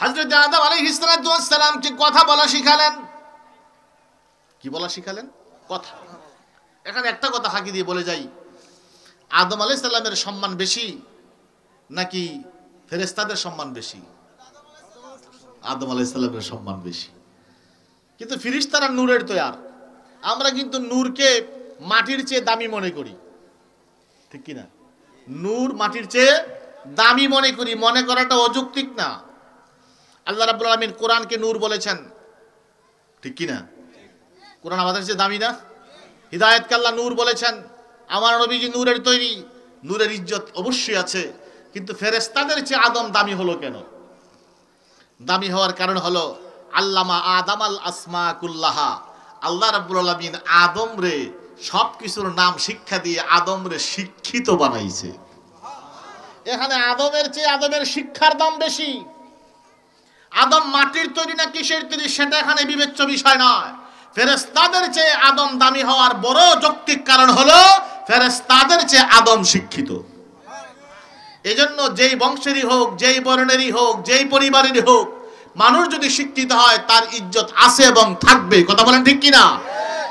হাজরত আদম আলী ইসলাতামকে কথা বলা শিখালেন কি বলা শিখালেন কথা এখানে একটা কথা হাঁকি দিয়ে বলে যাই আদম আলি সাল্লামের সম্মান বেশি নাকি ফেরেস্তাদের সম্মান বেশি আদম আলি সাল্লামের সম্মান বেশি কিন্তু ফিরিস্তারা নূরের আর আমরা কিন্তু নূরকে মাটির চেয়ে দামি মনে করি ঠিক কিনা নূর মাটির চেয়ে দামি মনে করি মনে করাটা অযৌক্তিক না আল্লাহ রাবুল আলমিন কোরআনকে নূর বলেছেন ঠিক কি না কোরআন আমাদের কাছে দামি না হিদায়তকে কাল্লা নূর বলেছেন আমার নবীজি নূরের তৈরি নূরের ইজ্জত অবশ্যই আছে কিন্তু ফেরেস্তাদের চেয়ে আদম দামি হলো কেন দামি হওয়ার কারণ হলো আল্লামা আদাম আল আসমা কুল্লাহা আল্লাহ রাবুল আলমিন আদম রে সব কিছুর নাম শিক্ষা দিয়ে আদম রে শিক্ষিত বানাইছে এখানে আদমের চেয়ে আদমের শিক্ষার দাম বেশি আদম মাটির তৈরি না কিসের তৈরি সেটা এখানে বিবেচ্য বিষয় নয় ফেরেস্তাদের চেয়ে আদম দামি হওয়ার বড় যৌক্তিক কারণ হলো ফেরেস্তাদের চেয়ে আদম শিক্ষিত এজন্য যেই বংশেরই হোক যেই বর্ণেরই হোক যেই পরিবারেরই হোক মানুষ যদি শিক্ষিত হয় তার ইজ্জত আছে এবং থাকবে কথা বলেন ঠিক কিনা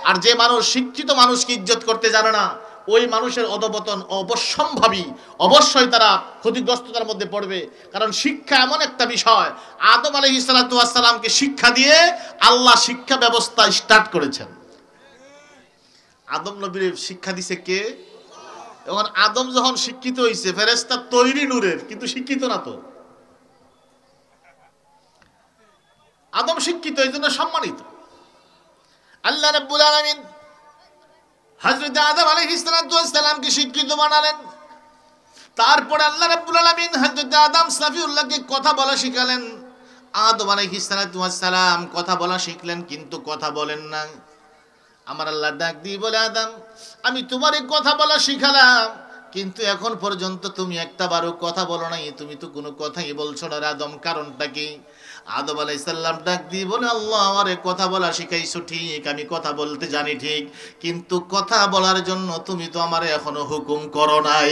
আর যে মানুষ শিক্ষিত মানুষকে ইজ্জত করতে জানে না ওই মানুষের অধপতন অবশ্যম্ভাবী অবশ্যই তারা ক্ষতিগ্রস্ততার মধ্যে পড়বে কারণ শিক্ষা এমন একটা বিষয় আদম আলহি ইসালাতামকে শিক্ষা দিয়ে আল্লাহ শিক্ষা ব্যবস্থা স্টার্ট করেছেন আদম নবীর শিক্ষা দিছে কে এখন আদম যখন শিক্ষিত হয়েছে ফেরেস্তা তৈরি নূরের কিন্তু শিক্ষিত না তো আদম শিক্ষিত এই জন্য সম্মানিত আল্লাহ রব্বুল আলমিন হজরত আদম আলহ ইসলাতামকে স্বীকৃত বানালেন তারপরে আল্লাহ রাবুল আলমিন হজরত আদম সাফিউল্লাহকে কথা বলা শিখালেন আদম আলহ ইসলাতাম কথা বলা শিখলেন কিন্তু কথা বলেন না আমার আল্লাহ ডাক দিয়ে বলে আদম আমি তোমার কথা বলা শিখালাম কিন্তু এখন পর্যন্ত তুমি একটা বারো কথা বলো নাই তুমি তো কোনো কথাই বলছো না আদম কারণটা কি আদব আলাই সাল্লাম ডাক দিয়ে বলে আল্লাহ আমারে কথা বলা শিখাইছো ঠিক আমি কথা বলতে জানি ঠিক কিন্তু কথা বলার জন্য তুমি তো আমার এখনো হুকুম করো নাই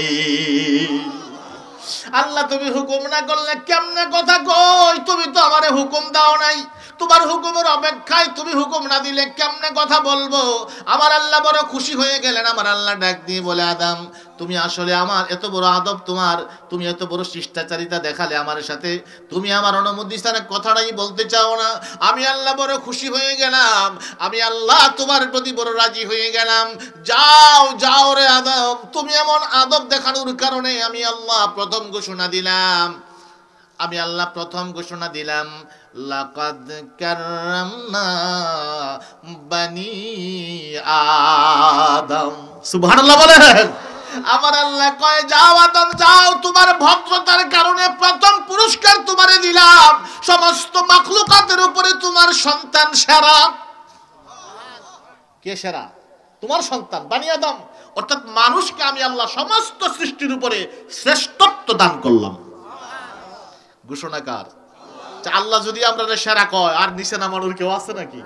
আল্লাহ তুমি হুকুম না করলে কেমনে কথা কই তুমি তো আমারে হুকুম দাও নাই তোমার হুকুমের অপেক্ষায় তুমি হুকুম না দিলে কেমনে কথা বলবো আমার আল্লাহ বড় খুশি হয়ে গেলেন আমার আল্লাহ ডাক দিয়ে বলে আদাম তুমি আসলে আমার এত বড় আদব তোমার তুমি এত বড় শিষ্টাচারিতা দেখালে আমার সাথে তুমি আমার অনুমতি কথাটাই বলতে চাও না আমি আল্লাহ বড় খুশি হয়ে গেলাম আমি আল্লাহ তোমার প্রতি বড় রাজি হয়ে গেলাম যাও যাও রে আদব তুমি এমন আদব দেখানোর কারণে আমি আল্লাহ প্রথম ঘোষণা দিলাম আমি আল্লাহ প্রথম ঘোষণা দিলাম লাকাদ বানি আদম সুবহানাল্লাহ বলেন আমার আল্লাহ কয়ে যাও আদম যাও তোমার ভদ্রতার কারণে প্রথম পুরস্কার তোমারে দিলাম সমস্ত মাকলুকাতের উপরে তোমার সন্তান সেরা কে সেরা তোমার সন্তান বানি আদম অর্থাৎ মানুষকে আমি আল্লাহ সমস্ত সৃষ্টির উপরে শ্রেষ্ঠত্ব দান করলাম ঘোষণাকার আল্লাহ যদি আমরা সেরা কয় আর নিচে নামানোর কেউ আছে নাকি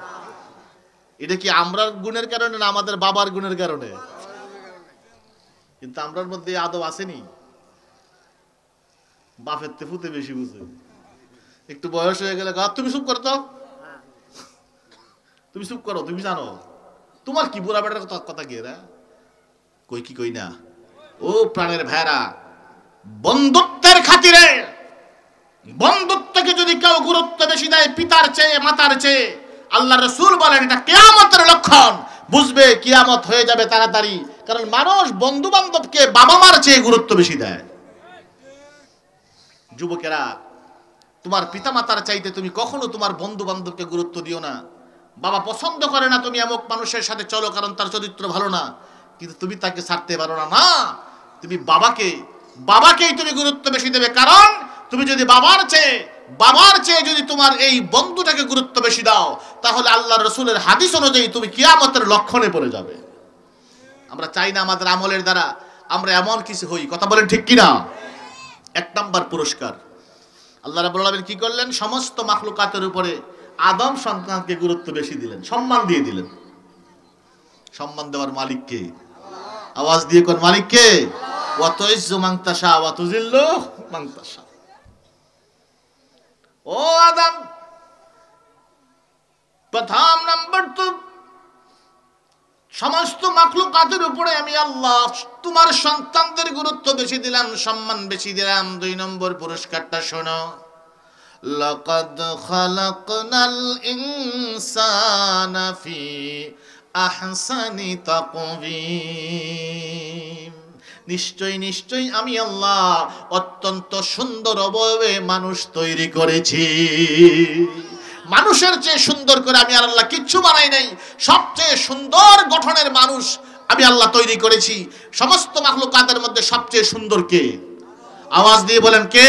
এটা কি আমরার গুণের কারণে না আমাদের বাবার গুণের কারণে কিন্তু আমরার মধ্যে আদব আসেনি বাপের তেফুতে বেশি বুঝে একটু বয়স হয়ে গেলে তুমি চুপ করো তো তুমি চুপ করো তুমি জানো তোমার কি বুড়া বেটার কথা গিয়ে কই কি কই না ও প্রাণের ভাইরা বন্ধুত্বের খাতিরে বন্ধুত্বকে যদি কেউ গুরুত্ব বেশি দেয় পিতার চেয়ে মাতার চেয়ে আল্লাহ রসুল বলেন এটা কেয়ামতের লক্ষণ বুঝবে কিয়ামত হয়ে যাবে তাড়াতাড়ি কারণ মানুষ বন্ধু বান্ধবকে বাবা মার চেয়ে গুরুত্ব বেশি দেয় যুবকেরা তোমার পিতামাতার চাইতে তুমি কখনো তোমার বন্ধু বান্ধবকে গুরুত্ব দিও না বাবা পছন্দ করে না তুমি এমক মানুষের সাথে চলো কারণ তার চরিত্র ভালো না কিন্তু তুমি তাকে ছাড়তে পারো না না তুমি বাবাকে বাবাকেই তুমি গুরুত্ব বেশি দেবে কারণ তুমি যদি বাবার চেয়ে বাবার চেয়ে যদি তোমার এই বন্ধুটাকে গুরুত্ব বেশি দাও তাহলে আল্লাহ রসুলের হাদিস অনুযায়ী তুমি কিয়ামতের লক্ষণে পড়ে যাবে আমরা চাই না আমাদের আমলের দ্বারা আমরা এমন কিছু হই কথা বলেন ঠিক কিনা এক নম্বর পুরস্কার আল্লাহ রাবুল আলমিন কি করলেন সমস্ত মাখলুকাতের উপরে আদম সন্তানকে গুরুত্ব বেশি দিলেন সম্মান দিয়ে দিলেন সম্মান দেওয়ার মালিককে আওয়াজ দিয়ে কোন মালিককে মাংতাসা ও আদম প্রথম নম্বর তো সমস্ত মাকলুক কাদের উপরে আমি আল্লাহ তোমার সন্তানদের গুরুত্ব বেশি দিলাম সম্মান বেশি দিলাম দুই নম্বর পুরস্কারটা শোনো لقد خلقنا الإنسان في أحسن تقويم নিশ্চয় নিশ্চয় আমি আল্লাহ অত্যন্ত সুন্দর অবয়বে মানুষ তৈরি করেছি মানুষের চেয়ে সুন্দর করে আমি আল্লাহ কিচ্ছু বানাই নাই সবচেয়ে সুন্দর গঠনের মানুষ আমি আল্লাহ তৈরি করেছি সমস্ত মাখলুকাতের মধ্যে সবচেয়ে সুন্দর কে আওয়াজ দিয়ে বলেন কে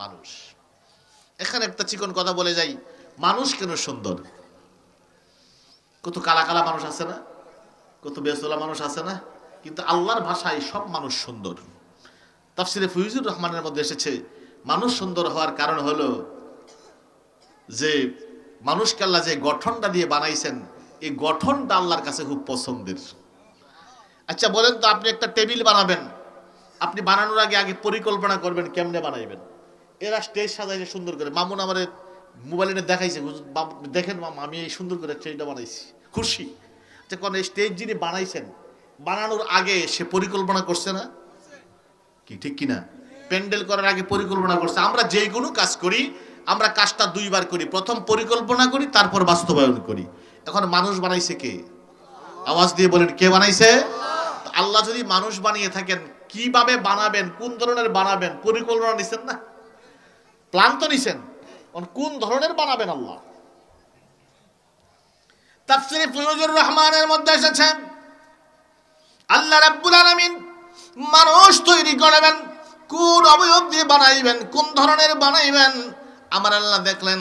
মানুষ এখানে একটা চিকন কথা বলে যাই মানুষ কেন সুন্দর কত কালা কালা মানুষ আছে না কত বেসলা মানুষ আছে না কিন্তু আল্লাহর ভাষায় সব মানুষ সুন্দর তাফসিরে ফিউজুর রহমানের মধ্যে এসেছে মানুষ সুন্দর হওয়ার কারণ হলো যে মানুষকে আল্লাহ যে গঠনটা দিয়ে বানাইছেন এই গঠনটা আল্লাহর কাছে খুব পছন্দের আচ্ছা বলেন তো আপনি একটা টেবিল বানাবেন আপনি বানানোর আগে আগে পরিকল্পনা করবেন কেমনে বানাইবেন এরা স্টেজ সাজাইছে সুন্দর করে মামুন আমার মোবাইলে দেখাইছে দেখেন মাম আমি এই সুন্দর করে স্টেজটা বানাইছি খুশি আচ্ছা কোন এই স্টেজ যিনি বানাইছেন বানানোর আগে সে পরিকল্পনা করছে না কি ঠিক কিনা প্যান্ডেল করার আগে পরিকল্পনা করছে আমরা যে কোনো কাজ করি আমরা কাজটা দুইবার করি প্রথম পরিকল্পনা করি তারপর বাস্তবায়ন করি এখন মানুষ বানাইছে কে আওয়াজ দিয়ে বলেন কে বানাইছে আল্লাহ যদি মানুষ বানিয়ে থাকেন কিভাবে বানাবেন কোন ধরনের বানাবেন পরিকল্পনা নিছেন না প্ল্যান তো নিছেন কোন ধরনের বানাবেন আল্লাহ তাফসিরে ফিরোজুর রহমানের মধ্যে এসেছে আল্লাহ রাব্বুল আলামিন মানুষ তৈরি করবেন কোন অবয়ব দিয়ে বানাইবেন কোন ধরনের বানাইবেন আমার আল্লাহ দেখলেন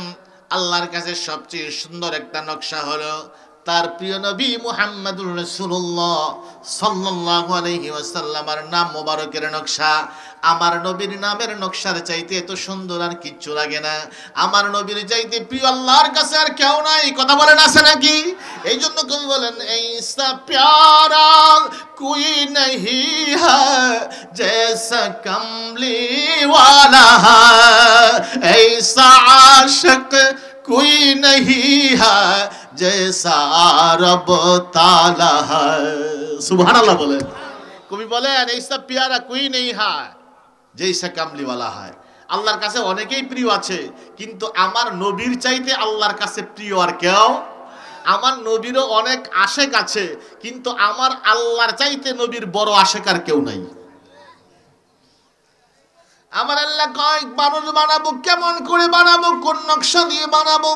আল্লাহর কাছে সবচেয়ে সুন্দর একটা নকশা হলো তার প্রিয় নবী মুহাম্মদুর রাসূলুল্লাহ সাল্লাল্লাহু আলাইহি ওয়াসাল্লামের নাম মোবারকের নকশা আমার নবীর নামের নকশার চাইতে এত সুন্দর আর কিচ্ছু লাগে না আমার নবীর চাইতে প্রিয় আল্লাহর কাছে আর কেউ নাই কথা বলেন আছে নাকি এই জন্য কবি বলেন এই প্যারা কুই নহি হ্যাসা কমলি ওয়ালা এই সা आशक কুই নাহি জেসা রব তালা সুবহানাল্লাহ বলে কবি বলেন সব পিয়ারা কুই নেই হায় যেইসা কামলিওয়ালা হায় আল্লাহর কাছে অনেকেই প্রিয় আছে কিন্তু আমার নবীর চাইতে আল্লাহর কাছে প্রিয় আর কেউ আমার নবীরও অনেক আশেক আছে কিন্তু আমার আল্লাহর চাইতে নবীর বড় আশেক আর কেউ নাই আমার আল্লাহ কয়েক মানুষ বানাবো কেমন করে বানাবো কোন নকশা দিয়ে বানাবো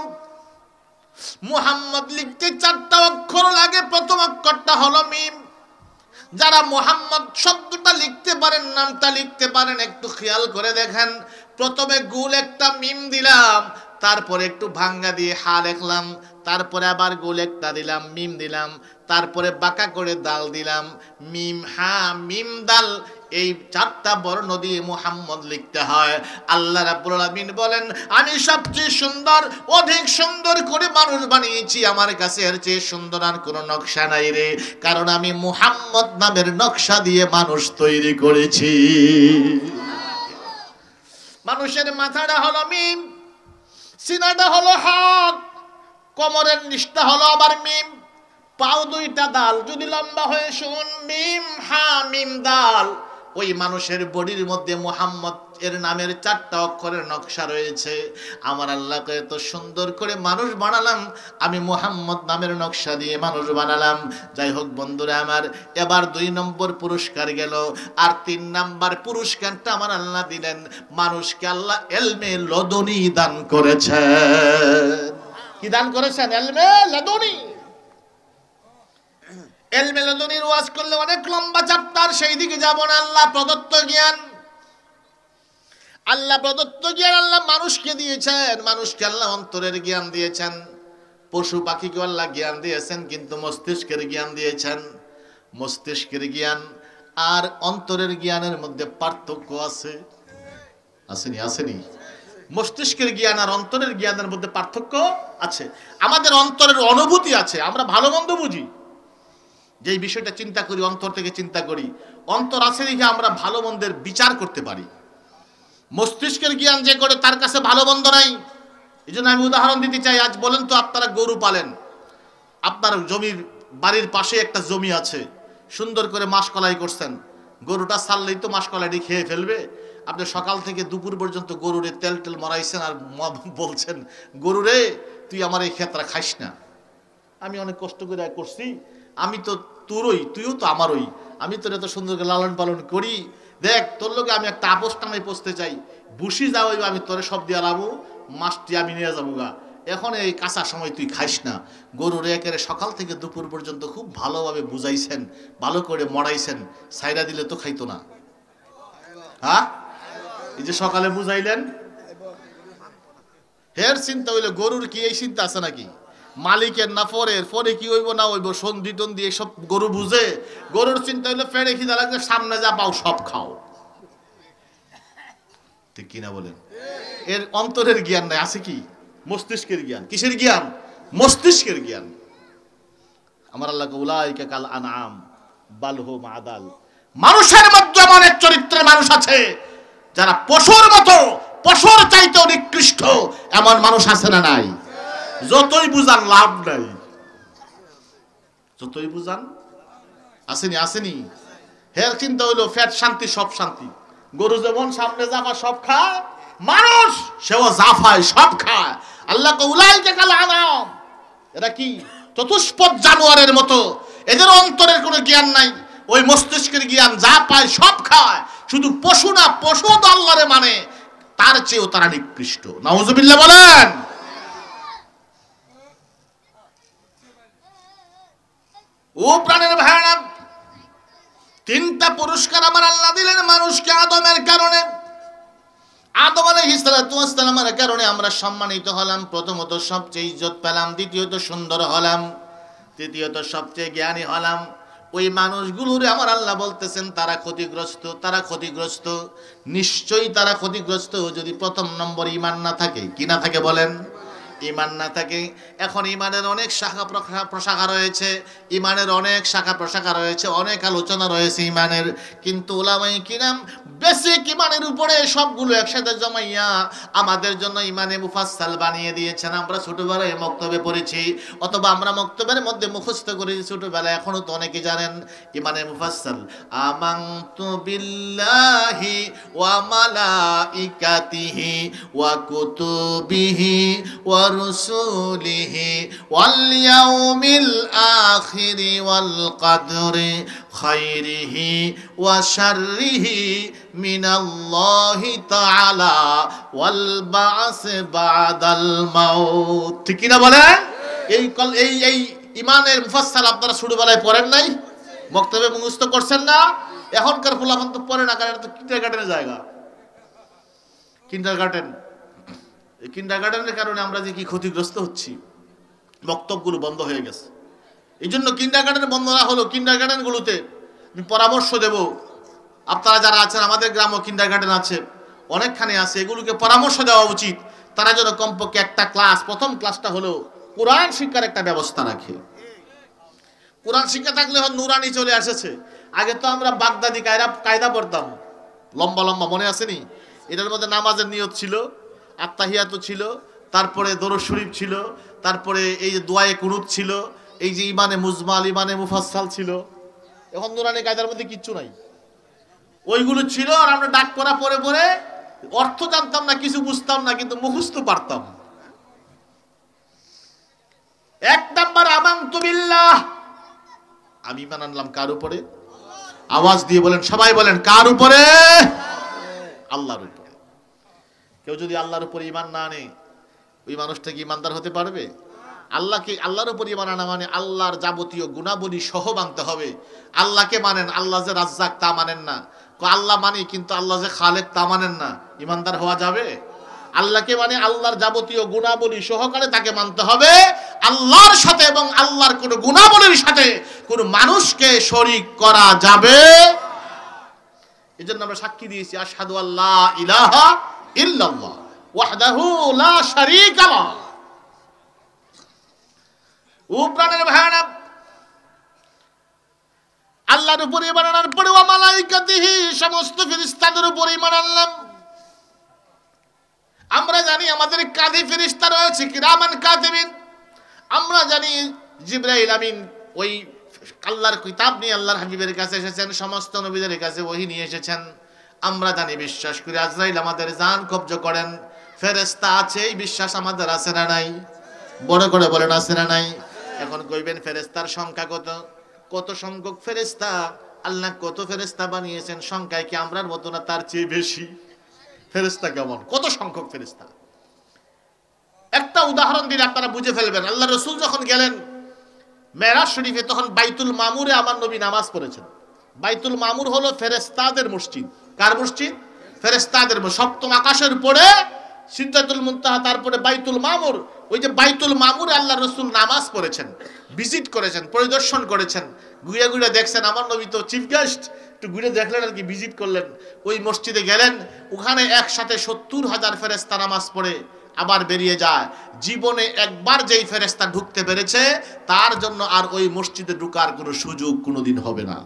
মুহাম্মদ লিখতে চারটা অক্ষর লাগে প্রথম অক্ষরটা হলো মিম যারা মোহাম্মদ শব্দটা লিখতে পারেন নামটা লিখতে পারেন একটু খেয়াল করে দেখেন প্রথমে গুল একটা মিম দিলাম তারপর একটু ভাঙ্গা দিয়ে হা লিখলাম তারপরে আবার গোল একটা দিলাম মিম দিলাম তারপরে বাঁকা করে দাল দিলাম মিম হা মিম দাল এই চারটা বর্ণ দিয়ে মুহাম্মদ লিখতে হয় আল্লাহ রাব্বুল আলামিন বলেন আমি সবচেয়ে সুন্দর অধিক সুন্দর করে মানুষ বানিয়েছি আমার কাছে এর চেয়ে সুন্দর আর কোনো নকশা নাই রে কারণ আমি মুহাম্মদ নামের নকশা দিয়ে মানুষ তৈরি করেছি মানুষের মাথাটা হলো মিম সিনাটা হলো হাত কোমরের নিষ্ঠা হলো আবার মিম পাও দুইটা দাল যদি লম্বা হয়ে শুন মিম হা মিম দাল ওই মানুষের বডির মধ্যে মোহাম্মদ এর নামের চারটা অক্ষরের নকশা রয়েছে আমার আল্লাহকে এত সুন্দর করে মানুষ বানালাম আমি মোহাম্মদ নামের নকশা দিয়ে মানুষ বানালাম যাই হোক বন্ধুরা আমার এবার দুই নম্বর পুরস্কার গেল আর তিন নম্বর পুরস্কারটা আমার আল্লাহ দিলেন মানুষকে আল্লাহ এলমে লদনি দান করেছে কি দান করেছেন এলমে লদনী এলমেলদনির ওয়াজ করলে অনেক লম্বা চাপ্তার সেই দিকে যাব না আল্লাহ প্রদত্ত জ্ঞান আল্লাহ প্রদত্ত জ্ঞান আল্লাহ মানুষকে দিয়েছেন মানুষকে আল্লাহ অন্তরের জ্ঞান দিয়েছেন পশু পাখিকে আল্লাহ জ্ঞান দিয়েছেন কিন্তু মস্তিষ্কের জ্ঞান দিয়েছেন মস্তিষ্কের জ্ঞান আর অন্তরের জ্ঞানের মধ্যে পার্থক্য আছে আসেনি আসেনি মস্তিষ্কের জ্ঞান আর অন্তরের জ্ঞানের মধ্যে পার্থক্য আছে আমাদের অন্তরের অনুভূতি আছে আমরা ভালো মন্দ বুঝি যেই বিষয়টা চিন্তা করি অন্তর থেকে চিন্তা করি অন্তর আছে দেখে আমরা ভালো মন্দের বিচার করতে পারি মস্তিষ্কের জ্ঞান যে করে তার কাছে ভালো মন্দ নাই এই জন্য আমি উদাহরণ দিতে চাই আজ বলেন তো আপনারা গরু পালেন আপনার জমির বাড়ির পাশে একটা জমি আছে সুন্দর করে মাসকলাই করছেন গরুটা সারলেই তো মাসকলাইটি খেয়ে ফেলবে আপনি সকাল থেকে দুপুর পর্যন্ত গরুরে তেল টেল মারাইছেন আর বলছেন গরুরে তুই আমার এই খেতরা খাইস না আমি অনেক কষ্ট করে করছি আমি তো তোরই তুইও তো আমারই আমি তোর এত সুন্দর করে লালন পালন করি দেখ তোর লোকে আমি একটা আপোষ নামে পোষতে চাই বুসি যাও আমি তোরে সব দিয়ে লাবো মাছটি আমি নিয়ে যাবো গা এখন এই কাঁচা সময় তুই খাইস না গরুর একেবারে সকাল থেকে দুপুর পর্যন্ত খুব ভালোভাবে বুঝাইছেন ভালো করে মড়াইছেন সাইরা দিলে তো খাইতো না হ্যাঁ এই যে সকালে বুঝাইলেন হের চিন্তা হইলে গরুর কি এই চিন্তা আছে নাকি মালিকের না পরের পরে কি হইব না হইব সন্ধি টন্ধি এসব গরু বুঝে গরুর চিন্তা হইলে কি না লাগবে সামনে যা পাও সব খাও ঠিক কিনা বলেন এর অন্তরের জ্ঞান নাই আছে কি মস্তিষ্কের জ্ঞান কিসের জ্ঞান মস্তিষ্কের জ্ঞান আমার আল্লাহ উলাই কাল আনাম বালহো মাদাল মানুষের মধ্যে অনেক চরিত্রের মানুষ আছে যারা পশুর মতো পশুর চাইতে নিকৃষ্ট এমন মানুষ আছে না নাই যতই বুঝান লাভ নাই যতই বুঝান আসেনি আসেনি হের চিন্তা হইলো ফ্যাট শান্তি সব শান্তি গরু যেমন সামনে যাবা সব খা মানুষ সেও জাফায় সব আল্লাহ দেখাল আনাম এরা কি চতুষ্পদ জানোয়ারের মতো এদের অন্তরের কোনো জ্ঞান নাই ওই মস্তিষ্কের জ্ঞান যা পায় সব খায় শুধু পশু না পশু তো মানে তার চেয়েও তারা নিকৃষ্ট নাউজুবিল্লাহ বলেন ও প্রাণের ভাইরা তিনটা পুরস্কার আমার আল্লাহ দিলেন মানুষকে আদমের কারণে আদম আলাইহিসালামের কারণে আমরা সম্মানিত হলাম প্রথমত সবচেয়ে ইজ্জত পেলাম দ্বিতীয়ত সুন্দর হলাম তৃতীয়ত সবচেয়ে জ্ঞানী হলাম ওই মানুষগুলোরে আমার আল্লাহ বলতেছেন তারা ক্ষতিগ্রস্ত তারা ক্ষতিগ্রস্ত নিশ্চয়ই তারা ক্ষতিগ্রস্ত যদি প্রথম নম্বর ইমান না থাকে কি না থাকে বলেন ইমান না থাকে এখন ইমানের অনেক শাখা প্রশাখা রয়েছে ইমানের অনেক শাখা প্রশাখা রয়েছে অনেক আলোচনা রয়েছে ইমানের কিন্তু ওলামাই কিরাম বেসিক ইমানের উপরে সবগুলো একসাথে জমাইয়া আমাদের জন্য ইমানে মুফাসাল বানিয়ে দিয়েছেন আমরা ছোটোবেলায় মক্তব্যে পড়েছি অথবা আমরা মক্তব্যের মধ্যে মুখস্থ করেছি ছোটবেলায় এখনও তো অনেকে জানেন ইমানে মুফাসাল আমাং তু বিল্লাহি ওয়া মালাইকাতিহি ওয়া কুতুবিহি ওয়া ورسوله واليوم الآخر والقدر خيره وشره من الله تعالى والبعث بعد الموت ঠিক না বলেন এই এই এই ইমানের মুফাসসাল আপনারা ছোটবেলায় পড়েন নাই বক্তব্যে মুখস্থ করছেন না এখনকার ফুলাফান তো পড়ে না কারণ এটা কিন্ডার গার্ডেনের জায়গা কিন্ডার গার্ডেন এই কিন্ডার গার্ডেনের কারণে আমরা যে কি ক্ষতিগ্রস্ত হচ্ছি বক্তব্যগুলো বন্ধ হয়ে গেছে এই জন্য কিন্ডার বন্ধ না হলো কিন্ডার গার্ডেনগুলোতে আমি পরামর্শ দেব আপনারা যারা আছেন আমাদের গ্রামও কিন্ডার গার্ডেন আছে অনেকখানে আছে এগুলোকে পরামর্শ দেওয়া উচিত তারা যেন কমপক্ষে একটা ক্লাস প্রথম ক্লাসটা হলো কোরআন শিক্ষার একটা ব্যবস্থা রাখে কোরআন শিক্ষা থাকলে নুরানি চলে এসেছে আগে তো আমরা বাগদাদি কায়দা কায়দা পড়তাম লম্বা লম্বা মনে আসেনি এটার মধ্যে নামাজের নিয়ত ছিল আত্মাহিয়া তো ছিল তারপরে দরজ শরীফ ছিল তারপরে এই যে দোয়ায়ে কুরুদ ছিল এই যে ইমানে মুজমাল ইমানে মুফাসাল ছিল এখন নুরানি কায়দার মধ্যে কিচ্ছু নাই ওইগুলো ছিল আর আমরা ডাক করা পরে পরে অর্থ জানতাম না কিছু বুঝতাম না কিন্তু মুখস্থ পারতাম এক নাম্বার আমান্তুবিল্লাহ আমি ইমান আনলাম কার উপরে আওয়াজ দিয়ে বলেন সবাই বলেন কার উপরে আল্লাহর উপরে কেউ যদি আল্লাহর উপর ইমান না আনে ওই মানুষটা কি ইমানদার হতে পারবে আল্লাহকে আল্লাহর উপর ইমান আনা মানে আল্লাহর যাবতীয় গুণাবলী সহ মানতে হবে আল্লাহকে মানেন আল্লাহ যে রাজ্জাক তা মানেন না আল্লাহ মানে কিন্তু আল্লাহ যে খালেক তা মানেন না ইমানদার হওয়া যাবে আল্লাহকে মানে আল্লাহর যাবতীয় গুণাবলী সহকারে তাকে মানতে হবে আল্লাহর সাথে এবং আল্লাহর কোন গুণাবলীর সাথে কোন মানুষকে শরিক করা যাবে এজন্য আমরা সাক্ষী দিয়েছি আসাদু আল্লাহ ইলাহা ইল্লাল্লাহ ওয়াহদাহু লা শারীকা লা ও প্রাণের ভাইরা আল্লাহর উপরে ইমান আনার পরে ওয়া মালাইকাতিহি সমস্ত ফেরেশতাদের উপরে ইমান আনলাম আমরা জানি আমাদের কাঁধে ফেরেশতা রয়েছে কিরামান কাতিবিন আমরা জানি জিব্রাইল আমিন ওই আল্লাহর কিতাব নিয়ে আল্লাহর হাবিবের কাছে এসেছেন সমস্ত নবীদের কাছে ওহি নিয়ে এসেছেন আমরা জানি বিশ্বাস করি আজরাইল আমাদের জান কব্জ করেন ফেরেস্তা আছে এই বিশ্বাস আমাদের আছে না নাই বড় করে বলেন আছে না নাই এখন কইবেন ফেরেস্তার সংখ্যা কত কত সংখ্যক ফেরেস্তা আল্লাহ কত ফেরেস্তা বানিয়েছেন সংখ্যায় কি আমরার মতো না তার চেয়ে বেশি ফেরেস্তা কেমন কত সংখ্যক ফেরেস্তা একটা উদাহরণ দিলে আপনারা বুঝে ফেলবেন আল্লাহ রসুল যখন গেলেন মেরাজ শরীফে তখন বাইতুল মামুরে আমার নবী নামাজ পড়েছেন বাইতুল মামুর হলো ফেরেস্তাদের মসজিদ কার মসজিদ ফেরেস্তাদের সপ্তম আকাশের পরে সিদ্ধাতুল মুন্তাহা তারপরে বাইতুল মামুর ওই যে বাইতুল মামুর আল্লাহ রসুল নামাজ পড়েছেন ভিজিট করেছেন পরিদর্শন করেছেন ঘুরে ঘুরে দেখছেন আমার নবী তো চিফ গেস্ট একটু ঘুরে দেখলেন আর কি ভিজিট করলেন ওই মসজিদে গেলেন ওখানে একসাথে সত্তর হাজার ফেরেস্তা নামাজ পড়ে আবার বেরিয়ে যায় জীবনে একবার যেই ফেরেস্তা ঢুকতে পেরেছে তার জন্য আর ওই মসজিদে ঢুকার কোনো সুযোগ কোনোদিন হবে না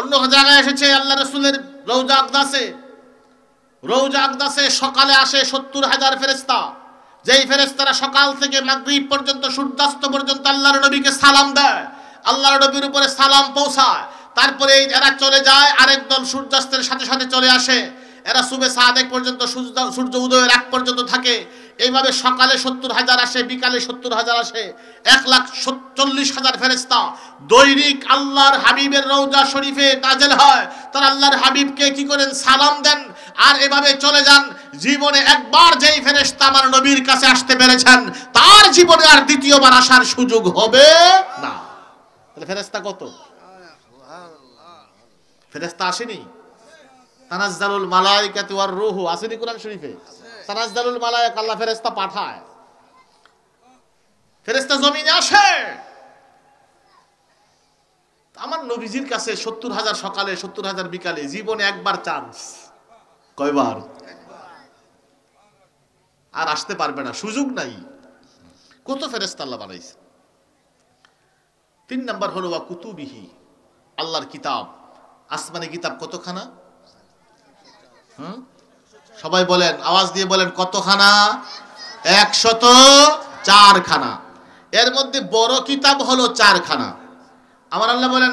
অন্য জায়গায় এসেছে আল্লাহ রসুলের রৌজা আকদাসে রৌজা আকদাসে সকালে আসে সত্তর হাজার ফেরেস্তা যেই ফেরেস্তারা সকাল থেকে মাগরীব পর্যন্ত সূর্যাস্ত পর্যন্ত আল্লাহর নবীকে সালাম দেয় আল্লাহর নবীর উপরে সালাম পৌঁছায় তারপরে এরা চলে যায় আরেক দল সূর্যাস্তের সাথে সাথে চলে আসে এরা সুবে সাহাদেক পর্যন্ত সূর্য উদয়ের এক পর্যন্ত থাকে এইভাবে সকালে সত্তর হাজার আসে বিকালে সত্তর হাজার আসে এক লাখ চল্লিশ হাজার ফেরেস্তা দৈনিক আল্লাহর হাবিবের রৌজা শরীফে নাজেল হয় তার আল্লাহর হাবিবকে কি করেন সালাম দেন আর এভাবে চলে যান জীবনে একবার যেই ফেরেস্তা আমার নবীর কাছে আসতে পেরেছেন তার জীবনে আর দ্বিতীয়বার আসার সুযোগ হবে না তাহলে ফেরেস্তা কত ফেরেস্তা আসেনি তানাজ্জালুল মালাইকাতু আর রুহু আসেনি কোরআন শরীফে তানাজদারুল মালায়ক আল্লাহ ফেরেস্তা পাঠায় ফেরেস্তা জমিনে আসে আমার নবীজির কাছে সত্তর হাজার সকালে সত্তর হাজার বিকালে জীবনে একবার চান্স কয়বার আর আসতে পারবে না সুযোগ নাই কত ফেরেস্তা আল্লাহ বানাইছে তিন নাম্বার হলো বা কুতুবিহি আল্লাহর কিতাব আসমানি কিতাব কতখানা হ্যাঁ সবাই বলেন আওয়াজ দিয়ে বলেন কতখানা একশত চারখানা এর মধ্যে বড় কিতাব হলো চারখানা আমার আল্লাহ বলেন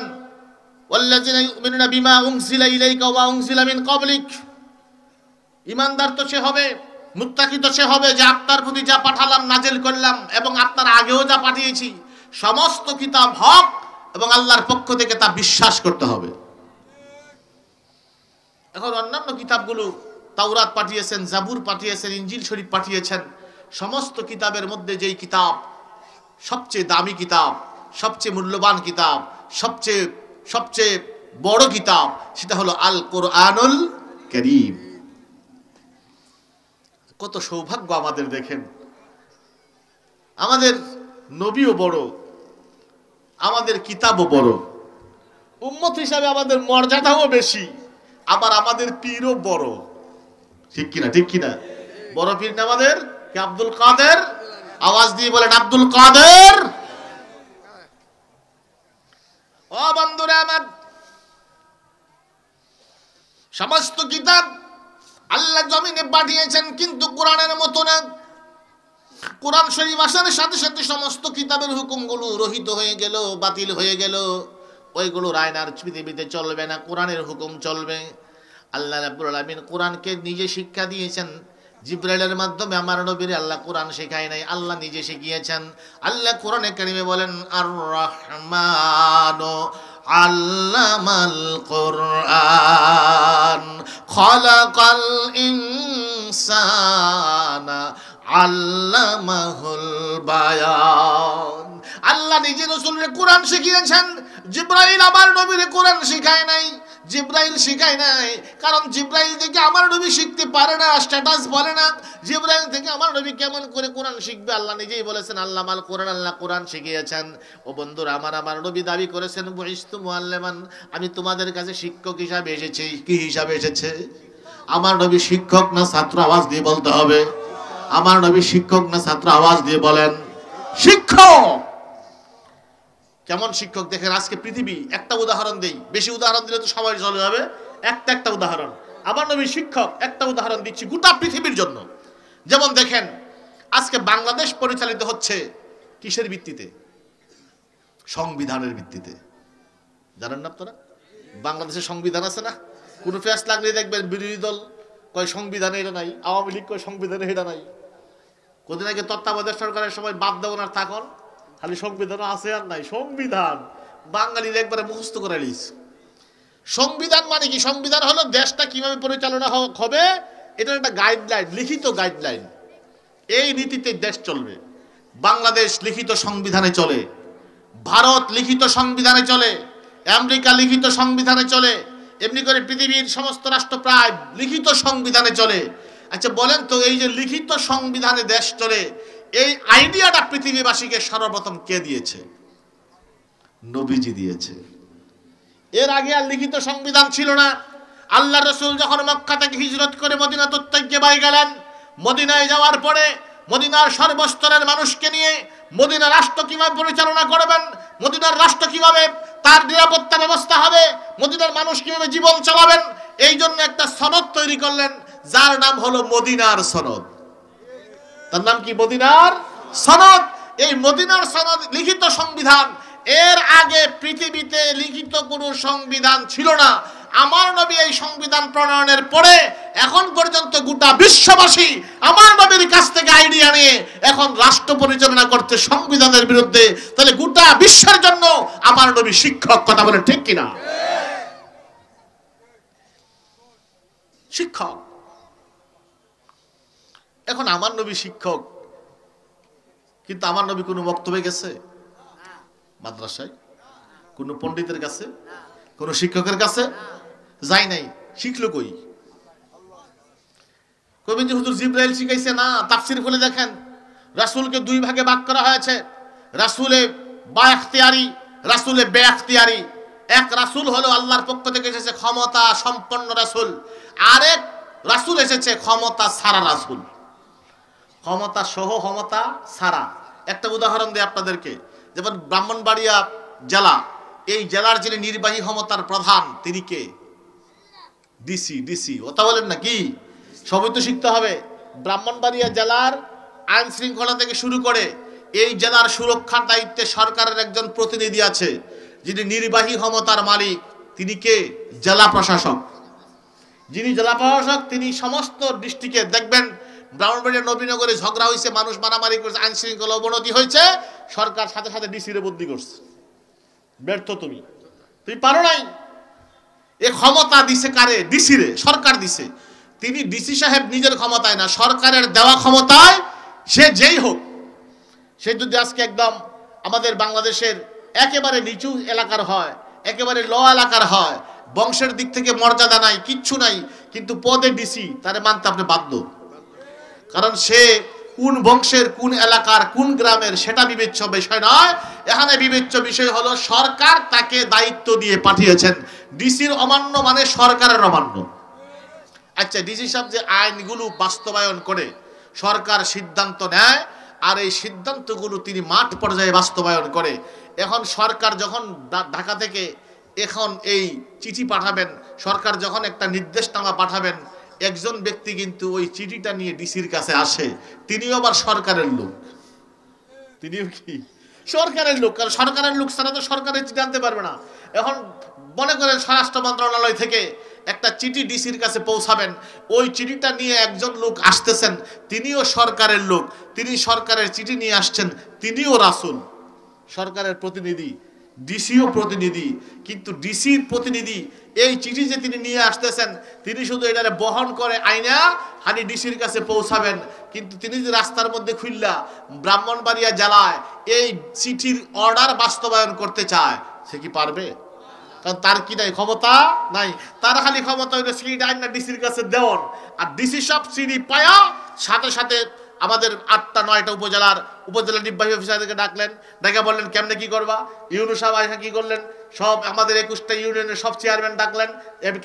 বিমা উংসিলা ইলাইকা ওয়া উংসিলা মিন কবলিক ইমানদার তো সে হবে মুত্তাকি তো সে হবে যে আপনার প্রতি যা পাঠালাম নাজেল করলাম এবং আপনার আগেও যা পাঠিয়েছি সমস্ত কিতাব হক এবং আল্লাহর পক্ষ থেকে তা বিশ্বাস করতে হবে এখন অন্যান্য কিতাবগুলো তাওরাত পাঠিয়েছেন জাবুর পাঠিয়েছেন ইঞ্জিল শরীফ পাঠিয়েছেন সমস্ত কিতাবের মধ্যে যেই কিতাব সবচেয়ে দামি কিতাব সবচেয়ে মূল্যবান কিতাব সবচেয়ে সবচেয়ে বড় কিতাব সেটা হলো আল কোরআনুল করিম কত সৌভাগ্য আমাদের দেখেন আমাদের নবীও বড় আমাদের কিতাবও বড় উম্মত হিসাবে আমাদের মর্যাদাও বেশি আবার আমাদের পীরও বড় ঠিক কিনা ঠিক কিনা বড় পীর নামাদের কে আব্দুল কাদের আওয়াজ দিয়ে বলেন আব্দুল কাদের ও বন্ধুরা আমার সমস্ত কিতাব আল্লাহ জমিনে পাঠিয়েছেন কিন্তু কোরআনের মতো না কোরআন শরীফ আসার সাথে সাথে সমস্ত কিতাবের হুকুমগুলো রহিত হয়ে গেল বাতিল হয়ে গেল ওইগুলো রায়নার পৃথিবীতে চলবে না কোরআনের হুকুম চলবে আল্লাহ রাব্বুল আলামিন কোরআনকে নিজে শিক্ষা দিয়েছেন জিব্রাইলের মাধ্যমে আমার নবীর আল্লাহ কোরআন শেখায় নাই আল্লাহ নিজে শিখিয়েছেন আল্লাহ কোরআনে কারিমে বলেন আর রহমান আল্লামাল কোরআন খলাকাল ইনসানা আল্লামাহুল বায়ান আল্লাহ নিজে রসুলের কোরআন শিখিয়েছেন জিব্রাইল আমার নবীর কোরআন শিখায় নাই জিব্রাইল শিখায় নাই কারণ জিব্রাইল থেকে আমার নবী শিখতে পারে না স্ট্যাটাস বলে না জিব্রাইল থেকে আমার নবী কেমন করে কোরআন শিখবে আল্লাহ নিজেই বলেছেন আল্লাহ মাল কোরআন আল্লাহ কোরআন শিখিয়েছেন ও বন্ধুরা আমার আমার নবী দাবি করেছেন বহিস্তু মোয়াল্লেমান আমি তোমাদের কাছে শিক্ষক হিসাবে এসেছি কি হিসাবে এসেছে আমার নবী শিক্ষক না ছাত্র আওয়াজ দিয়ে বলতে হবে আমার নবী শিক্ষক না ছাত্র আওয়াজ দিয়ে বলেন শিক্ষক কেমন শিক্ষক দেখেন আজকে পৃথিবী একটা উদাহরণ দেই বেশি উদাহরণ দিলে তো সবাই চলে যাবে একটা একটা উদাহরণ আবার নবী শিক্ষক একটা উদাহরণ দিচ্ছি গোটা পৃথিবীর জন্য যেমন দেখেন আজকে বাংলাদেশ পরিচালিত হচ্ছে কিসের ভিত্তিতে সংবিধানের ভিত্তিতে জানেন না আপনারা বাংলাদেশের সংবিধান আছে না কোনো ফেস লাগলে দেখবেন বিরোধী দল কয় সংবিধানে এটা নাই আওয়ামী লীগ কয় সংবিধানে এটা নাই কদিন আগে তত্ত্বাবধায়ক সরকারের সময় বাদ দেবনার থাকল খালি সংবিধান আছে আর নাই সংবিধান বাঙালির একবারে মুখস্থ করে লিস সংবিধান মানে কি সংবিধান হলো দেশটা কিভাবে পরিচালনা হবে এটা একটা গাইডলাইন লিখিত গাইডলাইন এই নীতিতে দেশ চলবে বাংলাদেশ লিখিত সংবিধানে চলে ভারত লিখিত সংবিধানে চলে আমেরিকা লিখিত সংবিধানে চলে এমনি করে পৃথিবীর সমস্ত রাষ্ট্র প্রায় লিখিত সংবিধানে চলে আচ্ছা বলেন তো এই যে লিখিত সংবিধানে দেশ চলে এই আইডিয়াটা পৃথিবীবাসীকে সর্বপ্রথম কে দিয়েছে নবীজি দিয়েছে এর আগে আর লিখিত সংবিধান ছিল না আল্লাহ রসুল যখন মক্কা থেকে হিজরত করে মদিনা বাই গেলেন মদিনায় যাওয়ার পরে মদিনার সর্বস্তরের মানুষকে নিয়ে মদিনা রাষ্ট্র কিভাবে পরিচালনা করবেন মদিনার রাষ্ট্র কিভাবে তার নিরাপত্তা ব্যবস্থা হবে মদিনার মানুষ কিভাবে জীবন চালাবেন এই জন্য একটা সনদ তৈরি করলেন যার নাম হলো মদিনার সনদ তার নাম কি মদিনার সনদ এই মদিনার সনদ লিখিত সংবিধান এর আগে পৃথিবীতে লিখিত কোনো সংবিধান ছিল না আমার নবী এই সংবিধান প্রণয়নের পরে এখন পর্যন্ত গোটা বিশ্ববাসী আমার নবীর কাছ থেকে আইডিয়া নিয়ে এখন রাষ্ট্র পরিচালনা করতে সংবিধানের বিরুদ্ধে তাহলে গোটা বিশ্বের জন্য আমার নবী শিক্ষক কথা বলে ঠিক কিনা শিক্ষক এখন আমার নবী শিক্ষক কিন্তু আমার নবী কোনো বক্তব্যে গেছে মাদ্রাসায় কোনো পণ্ডিতের কাছে কোন শিক্ষকের কাছে যাই নাই শিখলো কই কবিন যে হুজুর জিব্রাইল শিখাইছে না তাফসির খুলে দেখেন রাসুলকে দুই ভাগে ভাগ করা হয়েছে রাসুলে বাখতিয়ারি রাসুলে বে এক রাসুল হলো আল্লাহর পক্ষ থেকে এসেছে ক্ষমতা সম্পন্ন রাসুল আরেক রাসুল এসেছে ক্ষমতা সারা রাসুল ক্ষমতা সহ ক্ষমতা ছাড়া একটা উদাহরণ দিই আপনাদেরকে যেমন ব্রাহ্মণবাড়িয়া জেলা এই জেলার যিনি নির্বাহী ক্ষমতার প্রধান তিনি কে ডিসি ডিসি ওটা বলেন না কি সবই তো শিখতে হবে ব্রাহ্মণবাড়িয়া জেলার আইন শৃঙ্খলা থেকে শুরু করে এই জেলার সুরক্ষার দায়িত্বে সরকারের একজন প্রতিনিধি আছে যিনি নির্বাহী ক্ষমতার মালিক তিনি কে জেলা প্রশাসক যিনি জেলা প্রশাসক তিনি সমস্ত ডিস্ট্রিক্টে দেখবেন ব্রাহ্মণবাড়িয়া নবীনগরে ঝগড়া হয়েছে মানুষ মারামারি করছে আইন শৃঙ্খলা অবনতি হয়েছে সরকার সাথে সাথে ডিসিরে বদলি করছে ব্যর্থ তুমি তুমি পারো নাই এ ক্ষমতা দিছে কারে ডিসিরে সরকার দিছে তিনি ডিসি সাহেব নিজের ক্ষমতায় না সরকারের দেওয়া ক্ষমতায় সে যেই হোক সে যদি আজকে একদম আমাদের বাংলাদেশের একেবারে নিচু এলাকার হয় একেবারে ল এলাকার হয় বংশের দিক থেকে মর্যাদা নাই কিচ্ছু নাই কিন্তু পদে ডিসি তারে মানতে আপনি বাধ্য কারণ সে কোন বংশের কোন এলাকার কোন গ্রামের সেটা বিবেচ্য বিষয় নয় এখানে বিবেচ্য বিষয় হলো সরকার তাকে দায়িত্ব দিয়ে পাঠিয়েছেন ডিসির অমান্য মানে সরকারের অমান্য আচ্ছা ডিসি সাহেব যে আইনগুলো বাস্তবায়ন করে সরকার সিদ্ধান্ত নেয় আর এই সিদ্ধান্তগুলো তিনি মাঠ পর্যায়ে বাস্তবায়ন করে এখন সরকার যখন ঢাকা থেকে এখন এই চিঠি পাঠাবেন সরকার যখন একটা নির্দেশনামা পাঠাবেন একজন ব্যক্তি কিন্তু ওই চিঠিটা নিয়ে ডিসির কাছে আসে তিনিও আবার সরকারের লোক তিনিও কি সরকারের লোক কারণ সরকারের লোক ছাড়া তো সরকারের চিঠি আনতে পারবে না এখন মনে করেন স্বরাষ্ট্র মন্ত্রণালয় থেকে একটা চিঠি ডিসির কাছে পৌঁছাবেন ওই চিঠিটা নিয়ে একজন লোক আসতেছেন তিনিও সরকারের লোক তিনি সরকারের চিঠি নিয়ে আসছেন তিনিও রাসুল সরকারের প্রতিনিধি ডিসিও প্রতিনিধি কিন্তু ডিসির প্রতিনিধি এই চিঠি যে তিনি নিয়ে আসতেছেন তিনি শুধু এটা বহন করে আইনা হানি ডিসির কাছে পৌঁছাবেন কিন্তু তিনি যে রাস্তার মধ্যে খুললা ব্রাহ্মণবাড়িয়া জেলায় এই চিঠির অর্ডার বাস্তবায়ন করতে চায় সে কি পারবে কারণ তার কি নাই ক্ষমতা নাই তার খালি ক্ষমতা হইলে সিঁড়ি আইনা ডিসির কাছে দেওয়ান আর ডিসি সব সিঁড়ি পায়া সাথে সাথে আমাদের আটটা নয়টা উপজেলার উপজেলা নির্বাহী অফিসারদেরকে ডাকলেন ডাকে বললেন কেমনে কি করবা ইউনু সাহেব আসা কি করলেন সব আমাদের একুশটা ইউনিয়নের সব চেয়ারম্যান ডাকলেন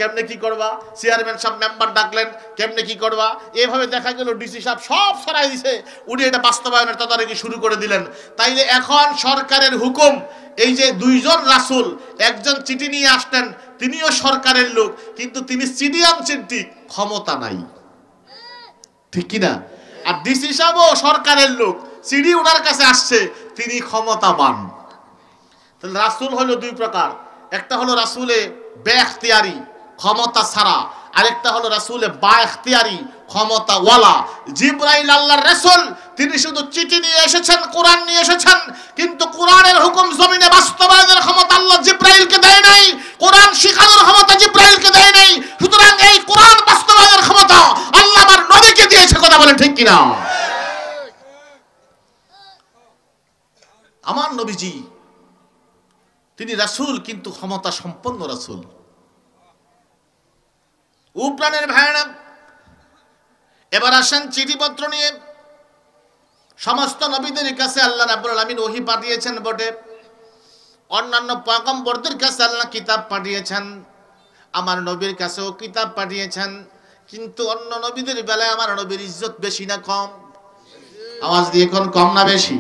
কেমনে কি করবা চেয়ারম্যান সব মেম্বার ডাকলেন কেমনে কি করবা এভাবে দেখা গেল ডিসি সাহেব সব সরাই দিছে উনি এটা বাস্তবায়নের তদারকি শুরু করে দিলেন তাইলে এখন সরকারের হুকুম এই যে দুইজন রাসুল একজন চিঠি নিয়ে আসতেন তিনিও সরকারের লোক কিন্তু তিনি চিঠি ক্ষমতা নাই ঠিক কিনা আর ডিসি সাহেবও সরকারের লোক সিডি ওনার কাছে আসছে তিনি ক্ষমতাবান তাহলে রাসুল হলো দুই প্রকার একটা হলো রাসুলে বেখতিয়ারি ক্ষমতা ছাড়া আরেকটা হলো রাসুলে বা এখতিয়ারি ক্ষমতাওয়ালা জিব্রাইল আল্লাহর রাসুল তিনি শুধু চিঠি নিয়ে এসেছেন কোরআন নিয়ে এসেছেন কিন্তু কোরআনের হুকুম জমিনে বাস্তবায়নের ক্ষমতা আল্লাহ জিব্রাইলকে দেয় নাই কোরআন শিখানোর ক্ষমতা জিব্রাইলকে দেয় নাই সুতরাং এই কোরআন বাস্তবায়নের ক্ষমতা আল্লাহ আমার নবীকে দিয়েছে কথা বলেন ঠিক কিনা আমার নবীজি তিনি রাসুল কিন্তু ক্ষমতা সম্পন্ন রাসুল ও প্রাণের ভাইরা এবার আসেন চিঠিপত্র নিয়ে সমস্ত নবীদের কাছে আল্লাহ রাবুল আলমিন ওহি পাঠিয়েছেন বটে অন্যান্য পয়গম্বরদের কাছে আল্লাহ কিতাব পাঠিয়েছেন আমার নবীর কাছেও কিতাব পাঠিয়েছেন কিন্তু অন্য নবীদের বেলায় আমার নবীর ইজ্জত বেশি না কম আওয়াজ দিয়ে কোন কম না বেশি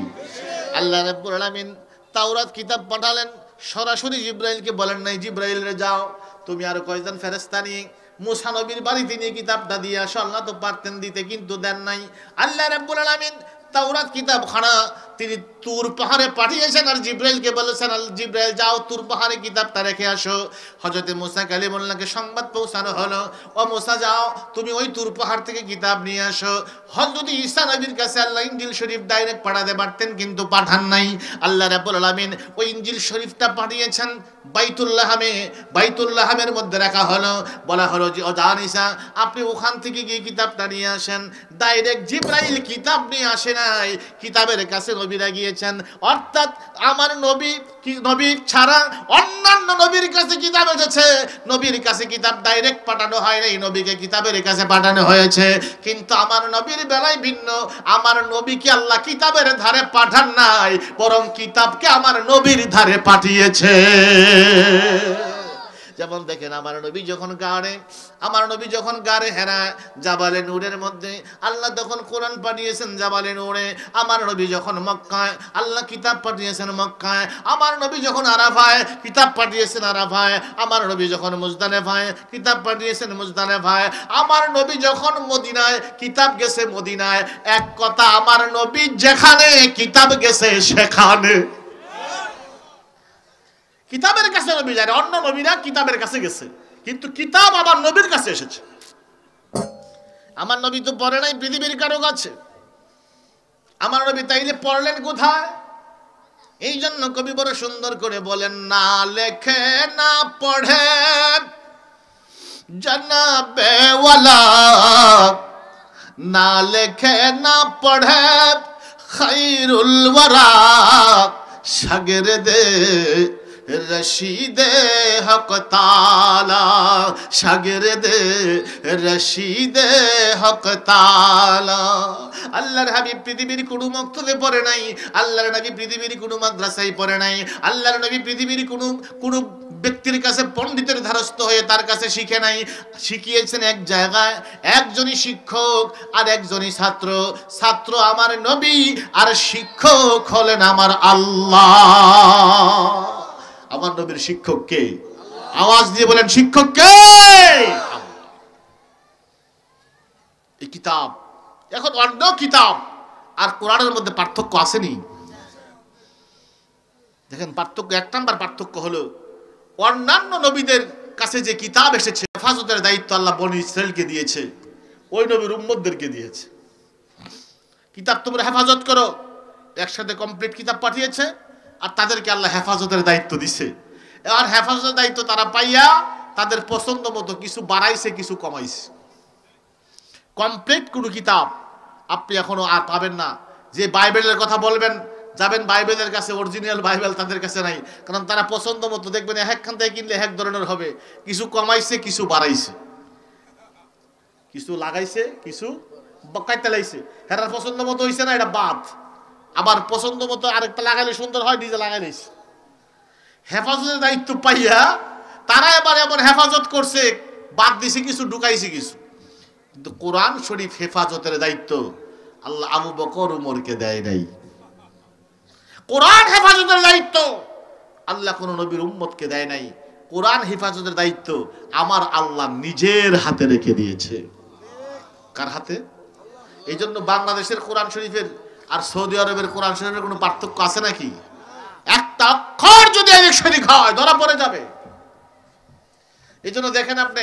আল্লাহ রাব্বুল আলামিন তাওরাত কিতাব পাঠালেন সরাসরি জিব্রাইলকে বলেন নাই জিব্রাইল রে যাও তুমি আর কয়েকজন ফেরেস্তা নিয়ে মুসা নবীর বাড়িতে নিয়ে কিতাবটা দিয়ে আসো আল্লাহ তো পারতেন দিতে কিন্তু দেন নাই আল্লাহ রাব্বুল আলামিন তাওরাত কিতাবখানা তিনি তুর পাহাড়ে পাঠিয়েছেন আর জিব্রাইলকে বলেছেন আল জিব্রাইল যাও তুর পাহাড়ে কিতাবটা রেখে আসো মুসা মোসা কালিমুল্লাহকে সংবাদ পৌঁছানো হলো ও মুসা যাও তুমি ওই তুর পাহাড় থেকে কিতাব নিয়ে আসো হজরত ঈসা নবীর কাছে আল্লাহ ইঞ্জিল শরীফ ডাইরেক্ট পাঠাতে পারতেন কিন্তু পাঠান নাই আল্লাহ রাবুল আলমিন ওই ইঞ্জিল শরীফটা পাঠিয়েছেন বাইতুল্লাহামে বাইতুল্লাহামের মধ্যে রাখা হলো বলা হলো যে ও ঈসা আপনি ওখান থেকে গিয়ে কিতাবটা নিয়ে আসেন ডাইরেক্ট জিব্রাইল কিতাব নিয়ে আসে নাই কিতাবের কাছে নবীরা গিয়েছেন অর্থাৎ আমার নবী নবী ছাড়া অন্যান্য নবীর কাছে কিতাব এসেছে নবীর কাছে কিতাব ডাইরেক্ট পাঠানো হয় না এই নবীকে কিতাবের কাছে পাঠানো হয়েছে কিন্তু আমার নবীর বেলায় ভিন্ন আমার নবীকে আল্লাহ কিতাবের ধারে পাঠান নাই বরং কিতাবকে আমার নবীর ধারে পাঠিয়েছে যেমন দেখেন আমার নবী যখন গাড়ে আমার নবী যখন গাড়ে হেরা জাবালে নূরের মধ্যে আল্লাহ তখন কোরআন পাঠিয়েছেন জাবালে নূরে আমার নবী যখন মক্কায় আল্লাহ কিতাব পাঠিয়েছেন মক্কায় আমার নবী যখন আরাফায় কিতাব পাঠিয়েছেন আরাফায় আমার নবী যখন মুজদানে ভায় কিতাব পাঠিয়েছেন ভায় আমার নবী যখন মদিনায় কিতাব গেছে মদিনায় এক কথা আমার নবী যেখানে কিতাব গেছে সেখানে কিতাবের কাছে নবী যায় অন্য নবীরা কিতাবের কাছে গেছে কিন্তু কিতাব আমার নবীর কাছে এসেছে আমার নবী তো পড়ে নাই পৃথিবীর কারো কাছে আমার নবী তাইলে পড়লেন কোথায় এই জন্য কবি বড় সুন্দর করে বলেন না লেখে না পড়ে জনাবেওয়ালা না লেখে না পড়ে খাইরুল ওয়ারা সাগরে দে রশিদে হক তালা দে রশিদে হক তালা আল্লাহর হাবিব পৃথিবীর কোনো মক্তবে পড়ে নাই আল্লাহর নবী পৃথিবীর কোনো মাদ্রাসায় পড়ে নাই আল্লাহর নবী পৃথিবীর কোনো কোনো ব্যক্তির কাছে পণ্ডিতের ধারস্থ হয়ে তার কাছে শিখে নাই শিখিয়েছেন এক জায়গায় একজনই শিক্ষক আর একজনই ছাত্র ছাত্র আমার নবী আর শিক্ষক হলেন আমার আল্লাহ আমার নবীর শিক্ষক কে আওয়াজ দিয়ে বলেন শিক্ষক কে এই কিতাব এখন অন্য কিতাব আর কোরআনের মধ্যে পার্থক্য আসেনি দেখেন পার্থক্য এক নাম্বার পার্থক্য হলো অন্যান্য নবীদের কাছে যে কিতাব এসেছে হেফাজতের দায়িত্ব আল্লাহ বন ইসরায়েলকে দিয়েছে ওই নবীর উম্মদদেরকে দিয়েছে কিতাব তোমরা হেফাজত করো একসাথে কমপ্লিট কিতাব পাঠিয়েছে আর তাদেরকে আল্লাহ হেফাজতের দায়িত্ব দিছে আর হেফাজতের দায়িত্ব তারা পাইয়া তাদের পছন্দ মতো কিছু বাড়াইছে কিছু কমাইছে কমপ্লিট কোনো কিতাব আপনি এখনও আর পাবেন না যে বাইবেলের কথা বলবেন যাবেন বাইবেলের কাছে অরিজিনাল বাইবেল তাদের কাছে নাই কারণ তারা পছন্দ মতো দেখবেন একখান থেকে কিনলে এক ধরনের হবে কিছু কমাইছে কিছু বাড়াইছে কিছু লাগাইছে কিছু কাইতে লাইছে হেরার পছন্দ মতো হয়েছে না এটা বাদ আবার পছন্দ মতো আরেকটা লাগাইলে সুন্দর হয় নিজে লাগাই নিস হেফাজতের দায়িত্ব পাইয়া তারা এবার এমন হেফাজত করছে বাদ দিছে কিছু ঢুকাইছে কিছু কিন্তু কোরআন শরীফ হেফাজতের দায়িত্ব আল্লাহ আবু বকর উমরকে দেয় নাই কোরআন হেফাজতের দায়িত্ব আল্লাহ কোন নবীর উম্মতকে দেয় নাই কোরআন হেফাজতের দায়িত্ব আমার আল্লাহ নিজের হাতে রেখে দিয়েছে কার হাতে এই জন্য বাংলাদেশের কোরআন শরীফের আর সৌদি আরবের কোরআন শরীফের কোনো পার্থক্য আছে নাকি একটা অক্ষর যদি এক সেদিক হয় ধরা পড়ে যাবে এই জন্য দেখেন আপনি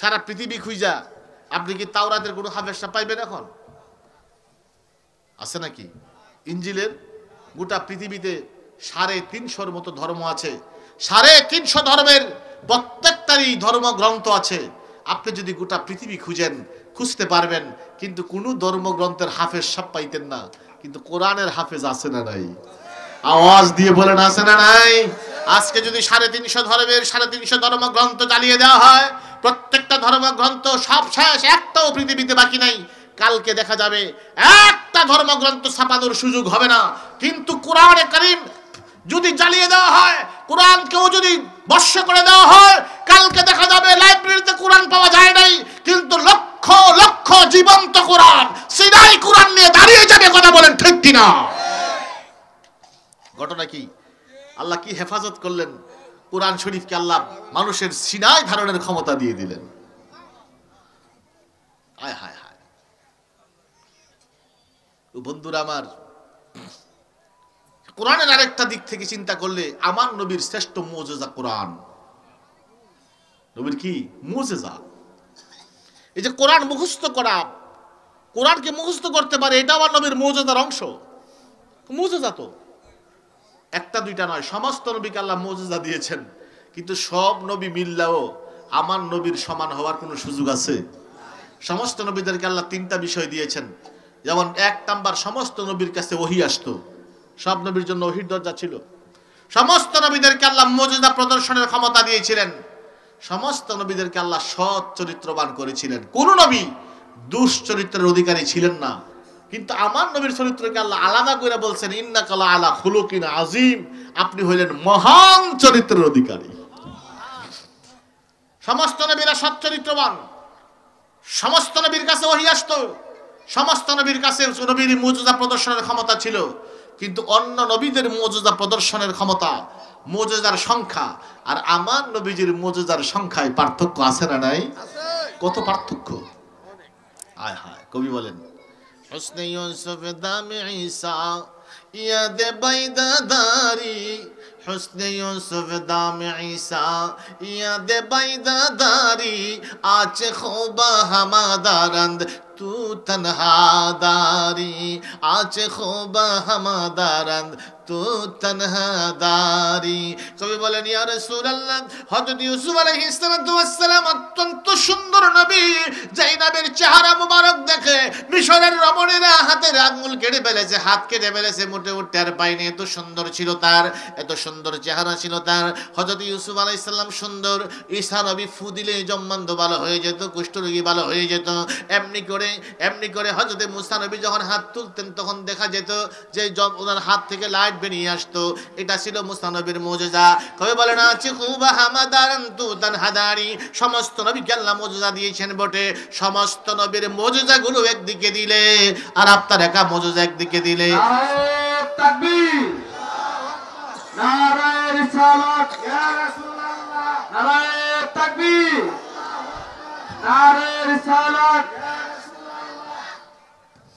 সারা পৃথিবী খুঁজা আপনি কি তাওরাতের কোনো হাবেশা পাইবেন এখন আছে নাকি ইঞ্জিলের গোটা পৃথিবীতে সাড়ে তিনশোর মতো ধর্ম আছে সাড়ে তিনশো ধর্মের প্রত্যেকটারই ধর্মগ্রন্থ আছে আপনি যদি গোটা পৃথিবী খুঁজেন খুঁজতে পারবেন কিন্তু কোনো ধর্মগ্রন্থের হাফেজ সাপ পাইতেন না কিন্তু কোরআনের হাফেজ আছে না নাই আওয়াজ দিয়ে বলেন আছে না নাই আজকে যদি সাড়ে তিনশো ধর্মের সাড়ে তিনশো ধর্মগ্রন্থ চালিয়ে দেওয়া হয় প্রত্যেকটা ধর্মগ্রন্থ সব শেষ একটাও পৃথিবীতে বাকি নাই কালকে দেখা যাবে একটা ধর্মগ্রন্থ ছাপানোর সুযোগ হবে না কিন্তু কোরআনে করিম যদি জ্বালিয়ে দেওয়া হয় কোরআনকেও যদি বর্ষ করে দেওয়া হয় কালকে দেখা যাবে লাইব্রেরিতে কোরআন পাওয়া যায় নাই কিন্তু লক্ষ লক্ষ জীবন্ত কোরআন সিনাই কোরআন নিয়ে দাঁড়িয়ে যাবে কথা বলেন ঠিক কিনা ঘটনা কি আল্লাহ কি হেফাজত করলেন কোরআন শরীফকে আল্লাহ মানুষের সিনাই ধারণের ক্ষমতা দিয়ে দিলেন আয় হায় হায় বন্ধুরা আমার কোরআনের আরেকটা দিক থেকে চিন্তা করলে আমার নবীর শ্রেষ্ঠ মোজেজা কোরআন নবীর কি মোজেজা এই যে কোরআন মুখস্থ করা কোরআনকে মুখস্থ করতে পারে এটা আমার নবীর মৌজাদার অংশ মৌজাদা তো একটা দুইটা নয় সমস্ত নবীকে আল্লাহ মৌজাদা দিয়েছেন কিন্তু সব নবী মিল্লাও আমার নবীর সমান হওয়ার কোনো সুযোগ আছে সমস্ত নবীদেরকে আল্লাহ তিনটা বিষয় দিয়েছেন যেমন এক নাম্বার সমস্ত নবীর কাছে ওহি আসতো সব নবীর জন্য ওহির দরজা ছিল সমস্ত নবীদেরকে আল্লাহ মজুদা প্রদর্শনের ক্ষমতা দিয়েছিলেন সমস্ত নবীদেরকে আল্লাহ সৎ চরিত্রবান করেছিলেন কোন নবী দুশ্চরিত্রের অধিকারী ছিলেন না কিন্তু আমার নবীর চরিত্রকে আল্লাহ আলাদা করে বলছেন ইন্না কালা আলা খুলুকিন আজিম আপনি হইলেন মহান চরিত্রের অধিকারী সমস্ত নবীরা সৎ চরিত্রবান সমস্ত নবীর কাছে ওহি আসত সমস্ত নবীর কাছে নবীর মজুদা প্রদর্শনের ক্ষমতা ছিল কিন্তু অন্য নবীদের মজুদা প্রদর্শনের ক্ষমতা মজুদার সংখ্যা আর আমার নবীজির মজুদার সংখ্যায় পার্থক্য আছে না নাই কত পার্থক্য আয় হায় কবি বলেন আছে ইউসুফ দামে তু তনহাদারি আছে খোবা হামাদারান তো তানহাদারি কবি বলেন ইয়া রাসূলুল্লাহ হযরত ইউসুফ আলাইহিস সালাম অত্যন্ত সুন্দর নবী যেই নবীর চেহারা মুবারক দেখে মিশরের রমণীরা হাতের আঙ্গুল কেড়ে ফেলেছে হাত কেটে ফেলেছে মোটে উঠতে আর পাইনি এত সুন্দর ছিল তার এত সুন্দর চেহারা ছিল তার হযরত ইউসুফ আলাইহিস সালাম সুন্দর ঈসা নবী ফু দিলে জম্মান্ত ভালো হয়ে যেত কুষ্ঠরোগী ভালো হয়ে যেত এমনি করে এমনি করে হযরত মুসা নবী যখন হাত তুলতেন তখন দেখা যেত যে ওনার হাত থেকে লাইট পাক বেরিয়ে আসতো এটা ছিল মুসানবীর মোজেজা কবে বলে না চিকুবা হামাদারান তু তান হাদারি সমস্ত নবী আল্লাহ মোজেজা দিয়েছেন বটে সমস্ত নবীর গুলো একদিকে দিলে আর আপনার একা মোজেজা একদিকে দিলে রিসালাত ইয়া রাসূলুল্লাহ তাকবীর রিসালাত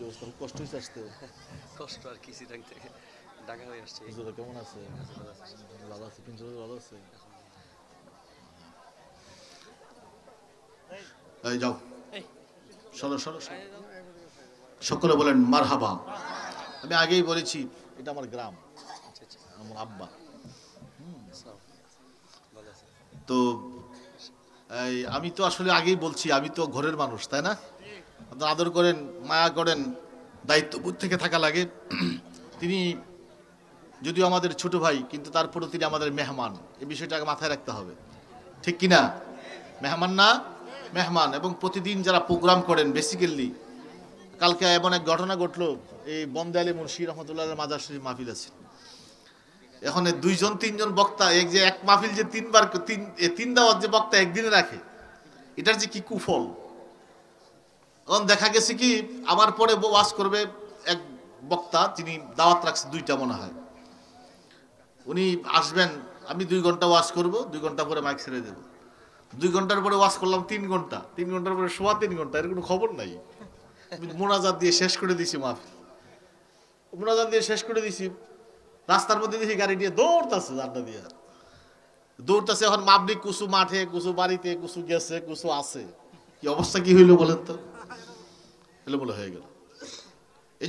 জোরস্তর কষ্ট হয়েছে আসতে কষ্ট আর কি সিটাং থেকে ঢাকা হয়ে আসছে জোরে কেমন আছে ভালো আছে পিন্টু ভালো আছে এই যাও সরো সরো সকলে বলেন মারহাবা আমি আগেই বলেছি এটা আমার গ্রাম আচ্ছা, আচ্ছা। আমার আব্বা আচ্ছা, তো আমি তো আসলে আগেই বলছি আমি তো ঘরের মানুষ তাই না আদর করেন মায়া করেন দায়িত্ববোধ থেকে থাকা লাগে তিনি যদিও আমাদের ছোট ভাই কিন্তু তারপরেও তিনি আমাদের মেহমান এই বিষয়টাকে মাথায় রাখতে হবে ঠিক কি না মেহমান না মেহমান এবং প্রতিদিন যারা প্রোগ্রাম করেন বেসিক্যালি কালকে এমন এক ঘটনা ঘটলো এই বন্দে আলী মুন্সি রহমতুল্লাহ মাজার শরীফ মাহফিল আছে এখন দুইজন তিনজন বক্তা এক যে এক মাহফিল যে তিনবার তিন তিন দাওয়াত যে বক্তা একদিনে রাখে এটার যে কি কুফল তখন দেখা গেছে কি আমার পরে ওয়াজ করবে এক বক্তা তিনি দাওয়াত রাখছে দুইটা মনে হয় উনি আসবেন আমি দুই ঘন্টা ওয়াশ করব দুই ঘন্টা পরে মাইক ছেড়ে দেব দুই ঘন্টার পরে ওয়াশ করলাম তিন ঘন্টা তিন ঘন্টার পরে সোয়া তিন ঘন্টা এর কোনো খবর নাই মোনাজাত দিয়ে শেষ করে দিছি মাফ মোনাজাত দিয়ে শেষ করে দিছি রাস্তার মধ্যে দেখি গাড়ি নিয়ে দৌড়তাছে আড্ডা দিয়ে দৌড়তাছে এখন মাবলিক কুসু মাঠে কুসু বাড়িতে কুসু গেছে কুসু আছে কি অবস্থা কি হইলো বলেন তো এলোমেলো হয়ে গেল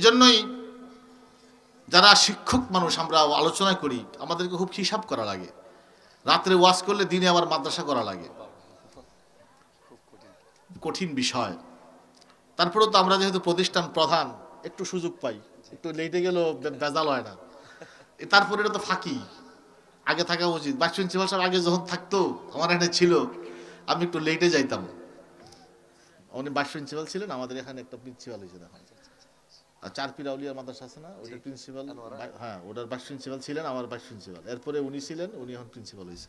জন্যই যারা শিক্ষক মানুষ আমরা আলোচনা করি আমাদেরকে খুব হিসাব করা লাগে রাত্রে ওয়াশ করলে দিনে আবার মাদ্রাসা করা লাগে কঠিন বিষয় তারপরেও তো আমরা যেহেতু প্রতিষ্ঠান প্রধান একটু সুযোগ পাই একটু লেটে গেলেও বেজাল হয় না তারপরে এটা তো ফাঁকি আগে থাকা উচিত বাসন প্রিন্সিপাল সাহেব আগে যখন থাকতো আমার এখানে ছিল আমি একটু লেটে যাইতাম উনি ভাইস প্রিন্সিপাল ছিলেন আমাদের এখানে একটা প্রিন্সিপাল হয়েছে আর চার পিরাউলিয়ার মাদ্রাসা আছে না ওটার প্রিন্সিপাল হ্যাঁ ওটার ভাইস প্রিন্সিপাল ছিলেন আমার ভাইস প্রিন্সিপাল এরপরে উনি ছিলেন উনি এখন প্রিন্সিপাল হয়েছে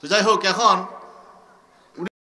তো যাই হোক এখন